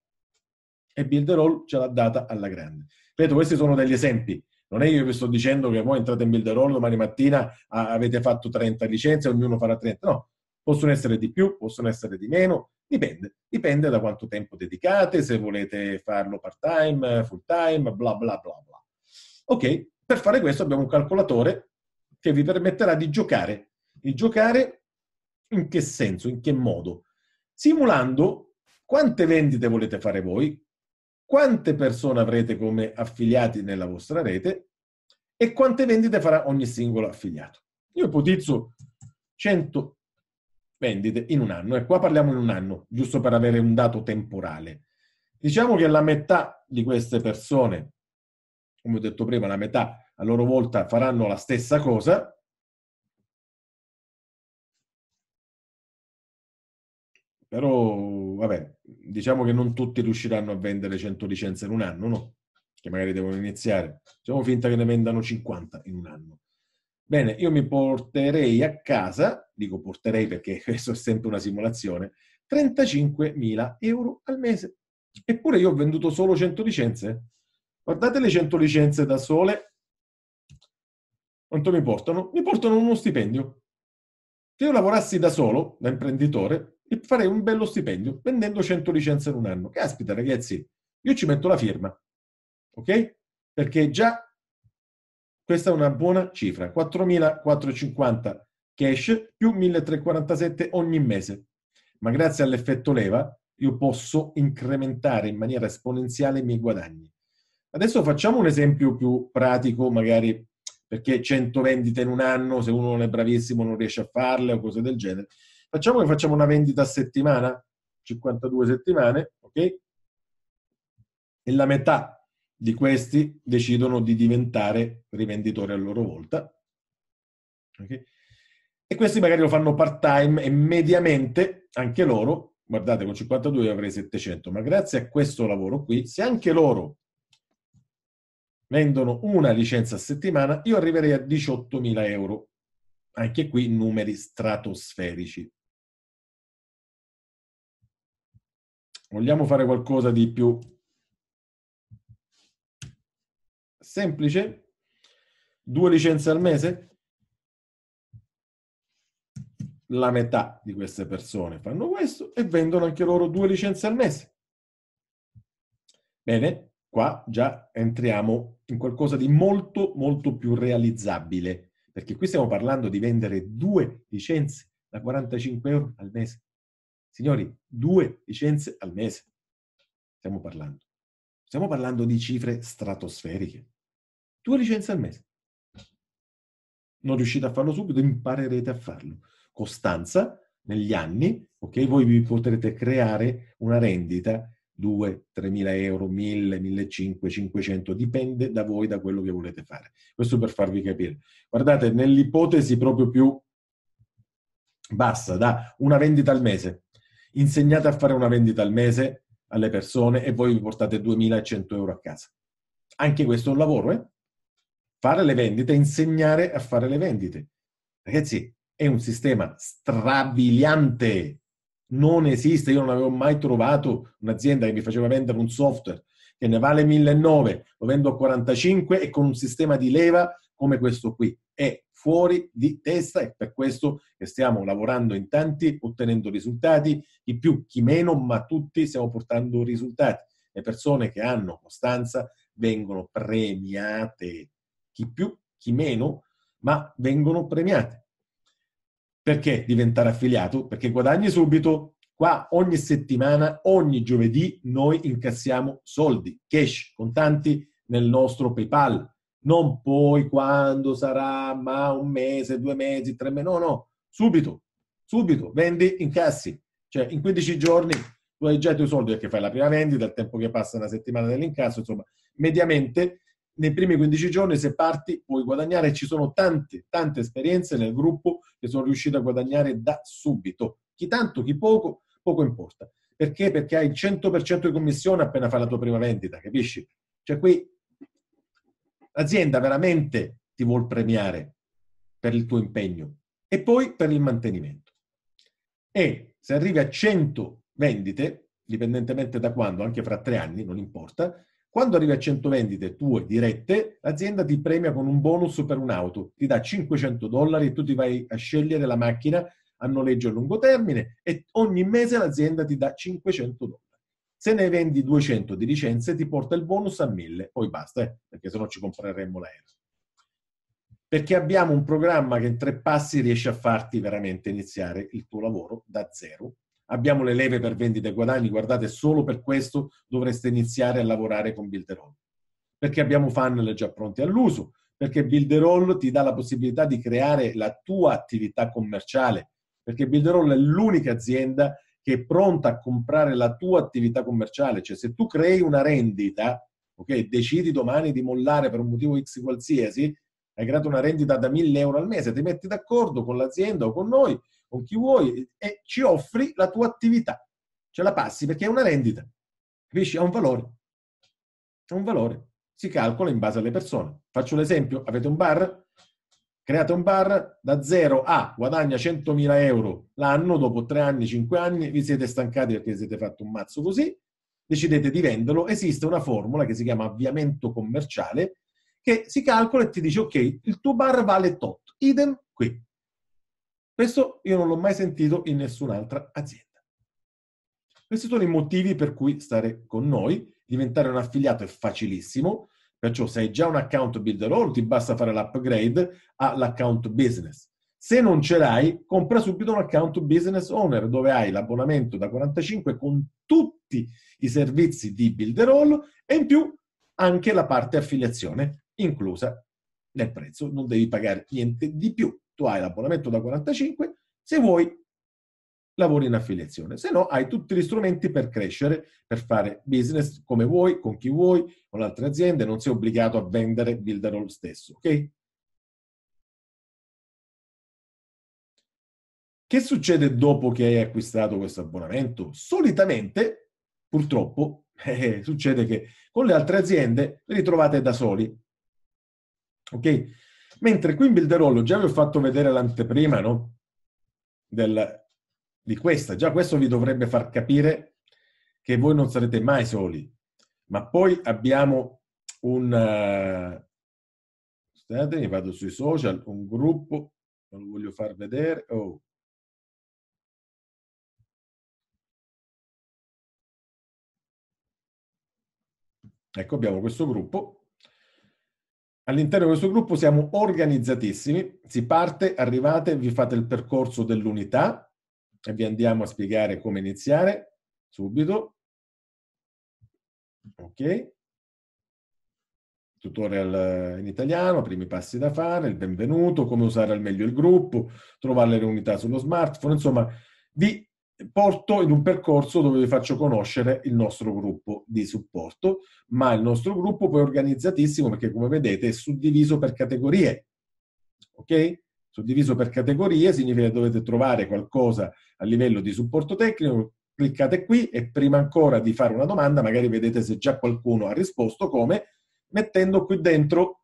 E Builderall ce l'ha data alla grande. Ripeto, questi sono degli esempi. Non è che io vi sto dicendo che voi entrate in Builderall domani mattina avete fatto 30 licenze, ognuno farà 30. No, possono essere di più, possono essere di meno, dipende. Dipende da quanto tempo dedicate, se volete farlo part-time, full-time, bla bla bla bla. Ok, per fare questo abbiamo un calcolatore che vi permetterà di giocare. Di giocare in che senso, in che modo? Simulando quante vendite volete fare voi, quante persone avrete come affiliati nella vostra rete e quante vendite farà ogni singolo affiliato. Io ipotizzo 100 vendite in un anno, e qua parliamo in un anno, giusto per avere un dato temporale. Diciamo che la metà di queste persone, come ho detto prima, la metà a loro volta faranno la stessa cosa, però vabbè, diciamo che non tutti riusciranno a vendere 100 licenze in un anno, no? Che magari devono iniziare. Facciamo finta che ne vendano 50 in un anno. Bene, io mi porterei a casa, dico porterei perché questo è sempre una simulazione, 35.000 euro al mese. Eppure io ho venduto solo 100 licenze. Guardate le 100 licenze da sole. Quanto mi portano? Mi portano uno stipendio. Se io lavorassi da solo, da imprenditore, e farei un bello stipendio vendendo 100 licenze in un anno. Caspita, ragazzi, io ci metto la firma, ok? Perché già questa è una buona cifra, 4.450 cash più 1.347 ogni mese. Ma grazie all'effetto leva io posso incrementare in maniera esponenziale i miei guadagni. Adesso facciamo un esempio più pratico, magari perché 100 vendite in un anno, se uno non è bravissimo non riesce a farle o cose del genere. Facciamo che facciamo una vendita a settimana, 52 settimane, ok? E la metà di questi decidono di diventare rivenditori a loro volta. Okay? E questi magari lo fanno part time e mediamente anche loro, guardate con 52 io avrei 700, ma grazie a questo lavoro qui, se anche loro vendono una licenza a settimana, io arriverei a 18.000 euro. Anche qui numeri stratosferici. vogliamo fare qualcosa di più semplice, due licenze al mese, la metà di queste persone fanno questo e vendono anche loro due licenze al mese. Bene, qua già entriamo in qualcosa di molto, molto più realizzabile, perché qui stiamo parlando di vendere due licenze da 45 euro al mese. Signori, due licenze al mese stiamo parlando. Stiamo parlando di cifre stratosferiche. Due licenze al mese. Non riuscite a farlo subito, imparerete a farlo. Costanza, negli anni, ok? Voi vi potrete creare una rendita 2, 3.000 euro, 1000, 1500, 500, dipende da voi, da quello che volete fare. Questo per farvi capire. Guardate, nell'ipotesi proprio più bassa, da una vendita al mese, insegnate a fare una vendita al mese alle persone e voi vi portate 2.100 euro a casa. Anche questo è un lavoro, eh? Fare le vendite, insegnare a fare le vendite. Ragazzi, è un sistema strabiliante. Non esiste, io non avevo mai trovato un'azienda che mi faceva vendere un software che ne vale 1.900, lo vendo a 45 e con un sistema di leva come questo qui è fuori di testa e per questo che stiamo lavorando in tanti, ottenendo risultati, chi più, chi meno, ma tutti stiamo portando risultati. Le persone che hanno costanza vengono premiate, chi più, chi meno, ma vengono premiate. Perché diventare affiliato? Perché guadagni subito. Qua ogni settimana, ogni giovedì, noi incassiamo soldi, cash, contanti nel nostro PayPal, non poi quando sarà, ma un mese, due mesi, tre mesi, no, no, subito, subito, vendi, incassi, cioè in 15 giorni tu hai già i tuoi soldi perché fai la prima vendita, il tempo che passa una settimana dell'incasso, insomma, mediamente nei primi 15 giorni se parti puoi guadagnare, ci sono tante, tante esperienze nel gruppo che sono riuscito a guadagnare da subito, chi tanto, chi poco, poco importa. Perché? Perché hai il 100% di commissione appena fai la tua prima vendita, capisci? Cioè qui l'azienda veramente ti vuol premiare per il tuo impegno e poi per il mantenimento. E se arrivi a 100 vendite, dipendentemente da quando, anche fra tre anni, non importa, quando arrivi a 100 vendite tue dirette, l'azienda ti premia con un bonus per un'auto, ti dà 500 dollari e tu ti vai a scegliere la macchina a noleggio a lungo termine e ogni mese l'azienda ti dà 500 dollari. Se ne vendi 200 di licenze ti porta il bonus a 1000, poi basta, eh, perché sennò ci compreremmo l'aereo. Perché abbiamo un programma che in tre passi riesce a farti veramente iniziare il tuo lavoro da zero. Abbiamo le leve per vendite e guadagni, guardate, solo per questo dovreste iniziare a lavorare con Builderall. Perché abbiamo funnel già pronti all'uso, perché Builderall ti dà la possibilità di creare la tua attività commerciale, perché Builderall è l'unica azienda che è pronta a comprare la tua attività commerciale, cioè se tu crei una rendita, ok, decidi domani di mollare per un motivo X qualsiasi, hai creato una rendita da 1000 euro al mese, ti metti d'accordo con l'azienda o con noi, con chi vuoi e ci offri la tua attività, ce la passi perché è una rendita, capisci? Ha un valore, ha un valore, si calcola in base alle persone. Faccio l'esempio, avete un bar, Create un bar da zero a guadagna 100.000 euro l'anno, dopo 3 anni, 5 anni, vi siete stancati perché siete fatto un mazzo così, decidete di venderlo, esiste una formula che si chiama avviamento commerciale che si calcola e ti dice ok, il tuo bar vale tot, idem qui. Questo io non l'ho mai sentito in nessun'altra azienda. Questi sono i motivi per cui stare con noi, diventare un affiliato è facilissimo, Perciò se hai già un account builder all, ti basta fare l'upgrade all'account business. Se non ce l'hai, compra subito un account business owner dove hai l'abbonamento da 45 con tutti i servizi di builder all e in più anche la parte affiliazione inclusa nel prezzo. Non devi pagare niente di più. Tu hai l'abbonamento da 45, se vuoi lavori in affiliazione, se no hai tutti gli strumenti per crescere, per fare business come vuoi, con chi vuoi, con altre aziende, non sei obbligato a vendere Builderall stesso, ok? Che succede dopo che hai acquistato questo abbonamento? Solitamente, purtroppo, eh, succede che con le altre aziende vi ritrovate da soli. Ok? Mentre qui in Builderollo già vi ho fatto vedere l'anteprima no? del di questa. Già questo vi dovrebbe far capire che voi non sarete mai soli. Ma poi abbiamo un... Eh, scusate, vado sui social, un gruppo, non lo voglio far vedere. Oh. Ecco, abbiamo questo gruppo. All'interno di questo gruppo siamo organizzatissimi, si parte, arrivate, vi fate il percorso dell'unità, e vi andiamo a spiegare come iniziare subito. Ok. Tutorial in italiano, primi passi da fare, il benvenuto, come usare al meglio il gruppo, trovare le unità sullo smartphone, insomma, vi porto in un percorso dove vi faccio conoscere il nostro gruppo di supporto, ma il nostro gruppo poi è organizzatissimo perché come vedete è suddiviso per categorie. Ok? Suddiviso per categorie significa che dovete trovare qualcosa a livello di supporto tecnico, cliccate qui e prima ancora di fare una domanda magari vedete se già qualcuno ha risposto come mettendo qui dentro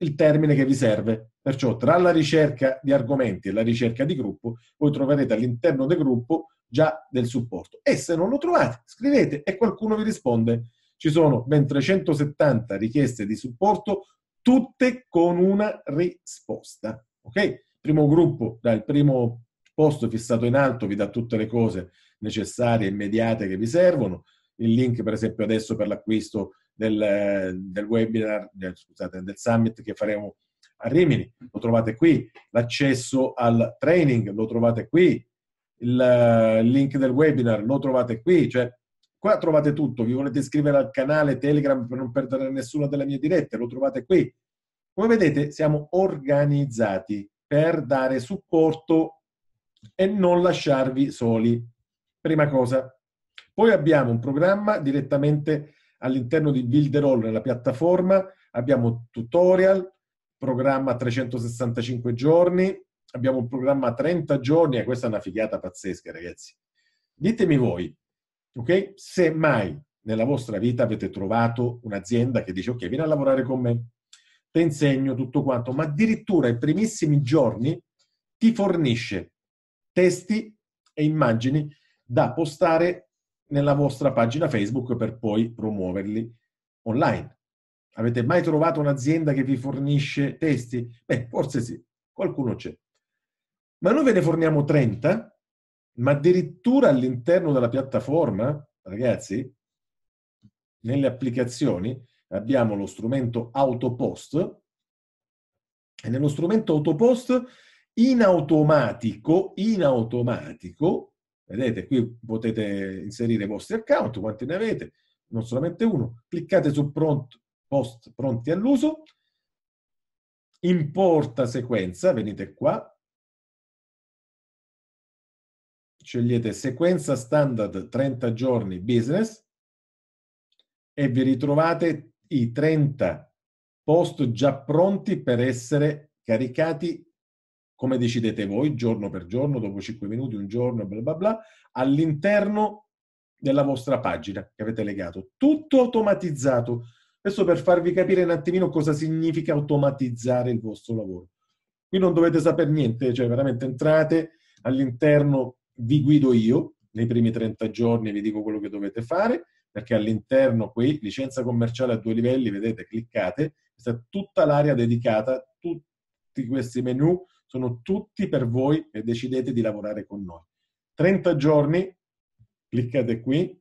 il termine che vi serve. Perciò tra la ricerca di argomenti e la ricerca di gruppo voi troverete all'interno del gruppo già del supporto. E se non lo trovate, scrivete e qualcuno vi risponde. Ci sono ben 370 richieste di supporto, tutte con una risposta. Ok? Primo gruppo, dal primo posto fissato in alto vi dà tutte le cose necessarie, e immediate che vi servono. Il link, per esempio, adesso per l'acquisto del, del webinar, del, scusate, del summit che faremo a Rimini, lo trovate qui. L'accesso al training lo trovate qui. Il link del webinar lo trovate qui. Cioè, qua trovate tutto. Vi volete iscrivere al canale Telegram per non perdere nessuna delle mie dirette, lo trovate qui. Come vedete, siamo organizzati per dare supporto e non lasciarvi soli. Prima cosa. Poi abbiamo un programma direttamente all'interno di Builderall nella piattaforma, abbiamo tutorial, programma 365 giorni, abbiamo un programma 30 giorni e questa è una figata pazzesca, ragazzi. Ditemi voi, ok? Se mai nella vostra vita avete trovato un'azienda che dice ok, vieni a lavorare con me, ti insegno tutto quanto, ma addirittura i primissimi giorni ti fornisce testi e immagini da postare nella vostra pagina Facebook per poi promuoverli online. Avete mai trovato un'azienda che vi fornisce testi? Beh, forse sì, qualcuno c'è. Ma noi ve ne forniamo 30, ma addirittura all'interno della piattaforma, ragazzi, nelle applicazioni, abbiamo lo strumento autopost e nello strumento autopost in automatico, in automatico, vedete qui potete inserire i vostri account, quanti ne avete, non solamente uno, cliccate su pront, post pronti all'uso, importa sequenza, venite qua, scegliete sequenza standard 30 giorni business e vi ritrovate i 30 post già pronti per essere caricati come decidete voi, giorno per giorno, dopo 5 minuti, un giorno, bla bla bla, all'interno della vostra pagina che avete legato. Tutto automatizzato. Questo per farvi capire un attimino cosa significa automatizzare il vostro lavoro. Qui non dovete sapere niente, cioè veramente entrate all'interno, vi guido io nei primi 30 giorni, vi dico quello che dovete fare, perché all'interno qui, licenza commerciale a due livelli, vedete, cliccate, questa è tutta l'area dedicata, tutti questi menu sono tutti per voi e decidete di lavorare con noi. 30 giorni, cliccate qui,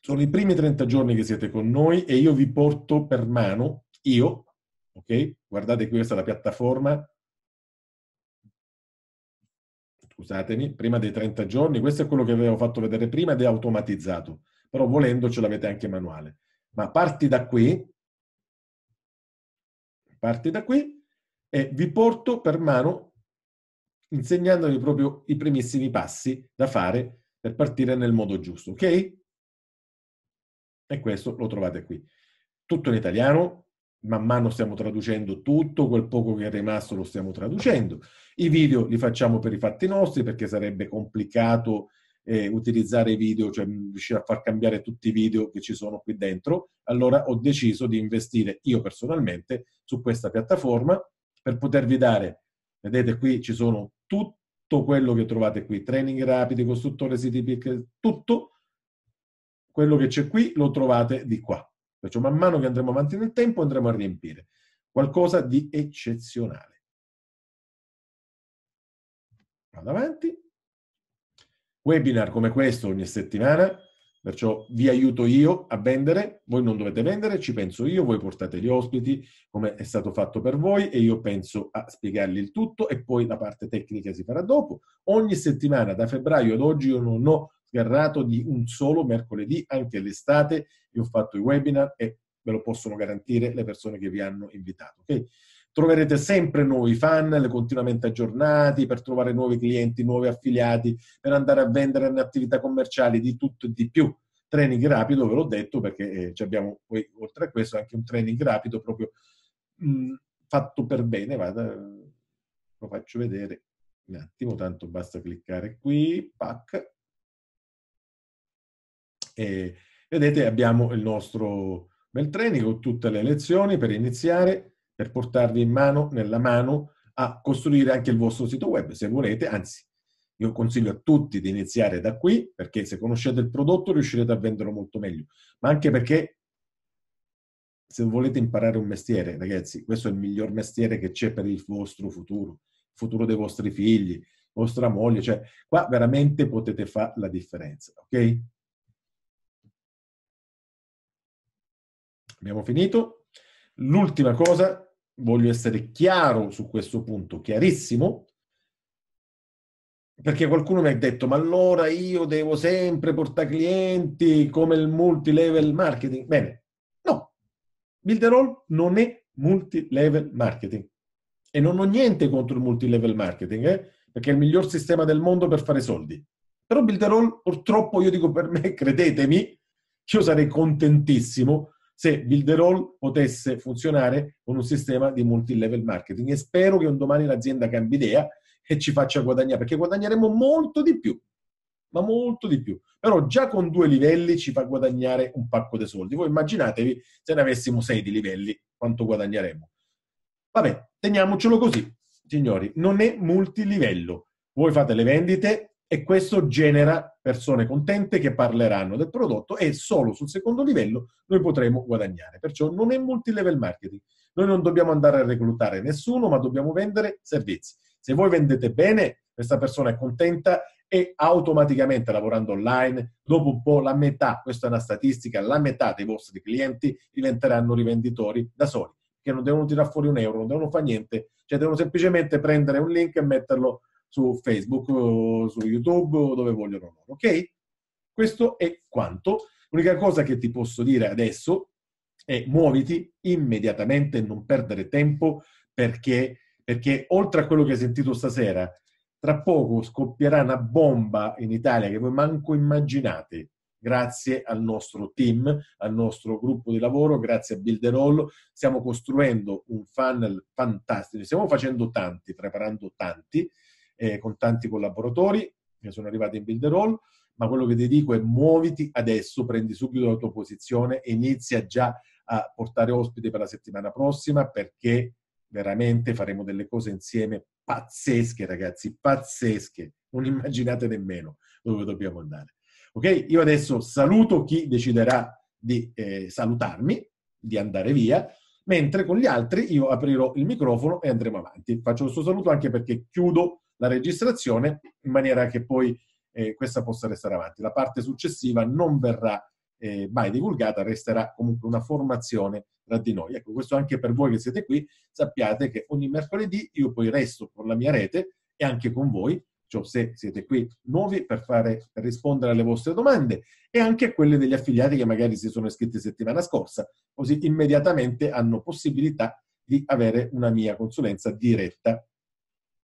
sono i primi 30 giorni che siete con noi e io vi porto per mano, io, ok? Guardate qui questa è la piattaforma, scusatemi, prima dei 30 giorni, questo è quello che avevo fatto vedere prima ed è automatizzato però volendo ce l'avete anche manuale. Ma parti da qui, parti da qui e vi porto per mano insegnandovi proprio i primissimi passi da fare per partire nel modo giusto, ok? E questo lo trovate qui. Tutto in italiano, man mano stiamo traducendo tutto, quel poco che è rimasto lo stiamo traducendo. I video li facciamo per i fatti nostri perché sarebbe complicato eh, utilizzare i video, cioè riuscire a far cambiare tutti i video che ci sono qui dentro, allora ho deciso di investire io personalmente su questa piattaforma per potervi dare, vedete qui ci sono tutto quello che trovate qui, training rapidi, costruttore siti pick, tutto quello che c'è qui lo trovate di qua. Perciò man mano che andremo avanti nel tempo andremo a riempire qualcosa di eccezionale. Vado avanti webinar come questo ogni settimana, perciò vi aiuto io a vendere, voi non dovete vendere, ci penso io, voi portate gli ospiti come è stato fatto per voi e io penso a spiegargli il tutto e poi la parte tecnica si farà dopo. Ogni settimana, da febbraio ad oggi, io non ho sgarrato di un solo mercoledì, anche l'estate, io ho fatto i webinar e ve lo possono garantire le persone che vi hanno invitato. Okay? troverete sempre nuovi funnel continuamente aggiornati per trovare nuovi clienti, nuovi affiliati, per andare a vendere in attività commerciali di tutto e di più. Training rapido, ve l'ho detto, perché eh, abbiamo poi, oltre a questo, anche un training rapido proprio mh, mm, fatto per bene. Vada, lo faccio vedere un attimo, tanto basta cliccare qui, pack. E vedete, abbiamo il nostro bel training con tutte le lezioni per iniziare per portarvi in mano, nella mano, a costruire anche il vostro sito web, se volete, anzi, io consiglio a tutti di iniziare da qui, perché se conoscete il prodotto riuscirete a venderlo molto meglio, ma anche perché se volete imparare un mestiere, ragazzi, questo è il miglior mestiere che c'è per il vostro futuro, il futuro dei vostri figli, vostra moglie, cioè qua veramente potete fare la differenza, ok? Abbiamo finito. L'ultima cosa voglio essere chiaro su questo punto, chiarissimo, perché qualcuno mi ha detto, ma allora io devo sempre portare clienti come il multilevel marketing. Bene, no, Builderall non è multilevel marketing e non ho niente contro il multilevel marketing, eh? perché è il miglior sistema del mondo per fare soldi. Però Builderall, purtroppo, io dico per me, credetemi, io sarei contentissimo se Builderall potesse funzionare con un sistema di multi-level marketing. E spero che un domani l'azienda cambi idea e ci faccia guadagnare, perché guadagneremo molto di più, ma molto di più. Però già con due livelli ci fa guadagnare un pacco di soldi. Voi immaginatevi se ne avessimo sei di livelli, quanto guadagneremmo. Vabbè, teniamocelo così, signori. Non è multilivello. Voi fate le vendite, e questo genera persone contente che parleranno del prodotto e solo sul secondo livello noi potremo guadagnare. Perciò non è multilevel marketing. Noi non dobbiamo andare a reclutare nessuno, ma dobbiamo vendere servizi. Se voi vendete bene, questa persona è contenta e automaticamente lavorando online, dopo un po' la metà, questa è una statistica, la metà dei vostri clienti diventeranno rivenditori da soli, che non devono tirare fuori un euro, non devono fare niente, cioè devono semplicemente prendere un link e metterlo su Facebook o su YouTube o dove vogliono loro, ok? Questo è quanto. L'unica cosa che ti posso dire adesso è muoviti immediatamente, non perdere tempo perché, perché oltre a quello che hai sentito stasera, tra poco scoppierà una bomba in Italia che voi manco immaginate grazie al nostro team, al nostro gruppo di lavoro, grazie a Builderall, stiamo costruendo un funnel fantastico, stiamo facendo tanti, preparando tanti, eh, con tanti collaboratori, ne sono arrivati in builderall, ma quello che ti dico è muoviti adesso, prendi subito la tua posizione e inizia già a portare ospiti per la settimana prossima perché veramente faremo delle cose insieme pazzesche, ragazzi, pazzesche. Non immaginate nemmeno dove dobbiamo andare. Ok, io adesso saluto chi deciderà di eh, salutarmi, di andare via, mentre con gli altri io aprirò il microfono e andremo avanti. Faccio questo saluto anche perché chiudo la registrazione in maniera che poi eh, questa possa restare avanti. La parte successiva non verrà eh, mai divulgata, resterà comunque una formazione tra di noi. Ecco, questo anche per voi che siete qui, sappiate che ogni mercoledì io poi resto con la mia rete e anche con voi, cioè se siete qui nuovi per, fare, per rispondere alle vostre domande e anche a quelle degli affiliati che magari si sono iscritti settimana scorsa, così immediatamente hanno possibilità di avere una mia consulenza diretta